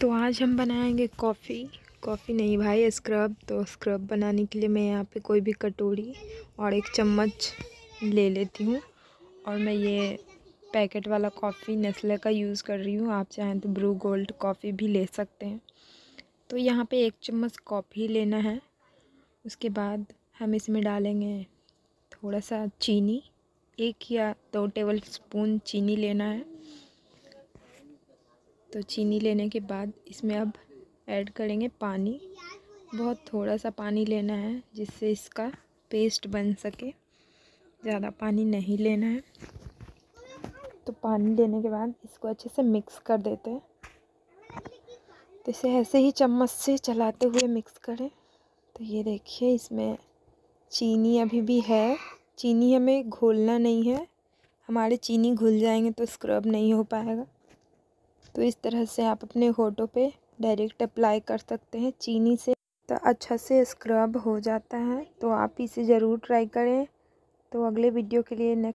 तो आज हम बनाएंगे कॉफ़ी कॉफ़ी नहीं भाई स्क्रब तो स्क्रब बनाने के लिए मैं यहाँ पे कोई भी कटोरी और एक चम्मच ले लेती हूँ और मैं ये पैकेट वाला कॉफ़ी नेस्ले का यूज़ कर रही हूँ आप चाहें तो ब्रू गोल्ड कॉफ़ी भी ले सकते हैं तो यहाँ पे एक चम्मच कॉफ़ी लेना है उसके बाद हम इसमें डालेंगे थोड़ा सा चीनी एक या दो टेबल स्पून चीनी लेना है तो चीनी लेने के बाद इसमें अब ऐड करेंगे पानी बहुत थोड़ा सा पानी लेना है जिससे इसका पेस्ट बन सके ज़्यादा पानी नहीं लेना है तो पानी लेने के बाद इसको अच्छे से मिक्स कर देते हैं तो इसे ऐसे ही चम्मच से चलाते हुए मिक्स करें तो ये देखिए इसमें चीनी अभी भी है चीनी हमें घोलना नहीं है हमारे चीनी घुल जाएंगे तो स्क्रब नहीं हो पाएगा तो इस तरह से आप अपने होटो पे डायरेक्ट अप्लाई कर सकते हैं चीनी से तो अच्छा से स्क्रब हो जाता है तो आप इसे ज़रूर ट्राई करें तो अगले वीडियो के लिए नेक्स्ट